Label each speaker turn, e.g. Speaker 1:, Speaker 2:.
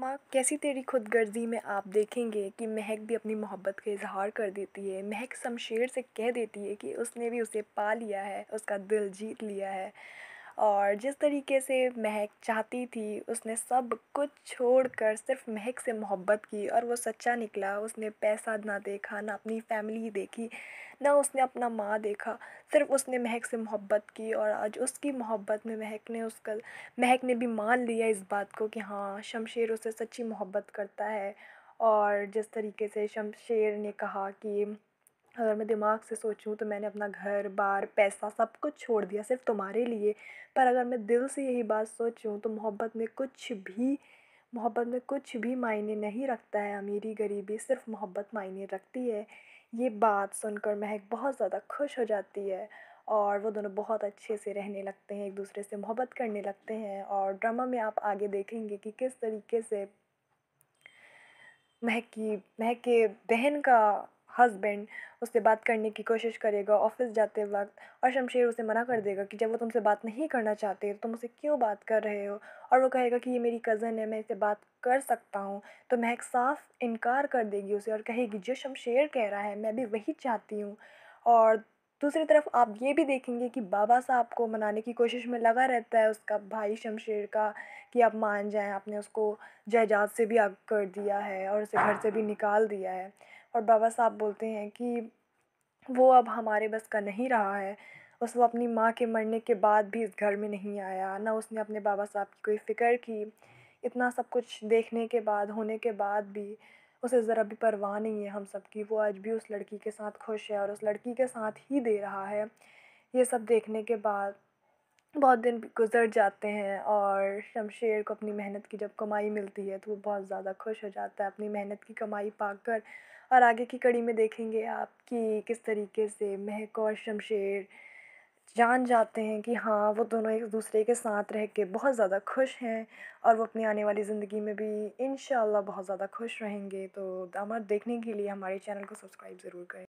Speaker 1: मामा कैसी तेरी खुद गर्जी में आप देखेंगे कि महक भी अपनी मोहब्बत का इजहार कर देती है महक शमशेर से कह देती है कि उसने भी उसे पा लिया है उसका दिल जीत लिया है और जिस तरीके से महक चाहती थी उसने सब कुछ छोड़कर सिर्फ महक से मोहब्बत की और वो सच्चा निकला उसने पैसा ना देखा ना अपनी फैमिली देखी ना उसने अपना माँ देखा सिर्फ उसने महक से मोहब्बत की और आज उसकी मोहब्बत में महक ने उसका महक ने भी मान लिया इस बात को कि हाँ शमशेर उसे सच्ची मोहब्बत करता है और जिस तरीके से शमशेर ने कहा कि अगर मैं दिमाग से सोचूं तो मैंने अपना घर बार पैसा सब कुछ छोड़ दिया सिर्फ तुम्हारे लिए पर अगर मैं दिल से यही बात सोचूं तो मोहब्बत में कुछ भी मोहब्बत में कुछ भी मायने नहीं रखता है अमीरी गरीबी सिर्फ मोहब्बत मायने रखती है ये बात सुनकर महक बहुत ज़्यादा खुश हो जाती है और वो दोनों बहुत अच्छे से रहने लगते हैं एक दूसरे से मोहब्बत करने लगते हैं और ड्रामा में आप आगे देखेंगे कि किस तरीके से महक की महक के बहन का हस्बैंड उससे बात करने की कोशिश करेगा ऑफिस जाते वक्त और शमशेर उसे मना कर देगा कि जब वो तुमसे बात नहीं करना चाहते तो तुम उसे क्यों बात कर रहे हो और वो कहेगा कि ये मेरी कज़न है मैं इसे बात कर सकता हूँ तो महक साफ इनकार कर देगी उसे और कहेगी जो शमशेर कह रहा है मैं भी वही चाहती हूँ और दूसरी तरफ आप ये भी देखेंगे कि बाबा साहब को मनाने की कोशिश में लगा रहता है उसका भाई शमशेर का कि आप मान जाएं आपने उसको जायदाद से भी आग कर दिया है और उसे घर से भी निकाल दिया है और बाबा साहब बोलते हैं कि वो अब हमारे बस का नहीं रहा है उस वो अपनी माँ के मरने के बाद भी इस घर में नहीं आया ना उसने अपने बाबा साहब की कोई फ़िक्र की इतना सब कुछ देखने के बाद होने के बाद भी उसे ज़रा भी परवाह नहीं है हम सब की वो आज भी उस लड़की के साथ खुश है और उस लड़की के साथ ही दे रहा है ये सब देखने के बाद बहुत दिन गुजर जाते हैं और शमशेर को अपनी मेहनत की जब कमाई मिलती है तो वो बहुत ज़्यादा खुश हो जाता है अपनी मेहनत की कमाई पाकर और आगे की कड़ी में देखेंगे आप कि किस तरीके से महक और शमशेर जान जाते हैं कि हाँ वो दोनों एक दूसरे के साथ रह के बहुत ज़्यादा खुश हैं और वो अपनी आने वाली ज़िंदगी में भी इन बहुत ज़्यादा खुश रहेंगे तो दामद देखने के लिए हमारे चैनल को सब्सक्राइब ज़रूर करें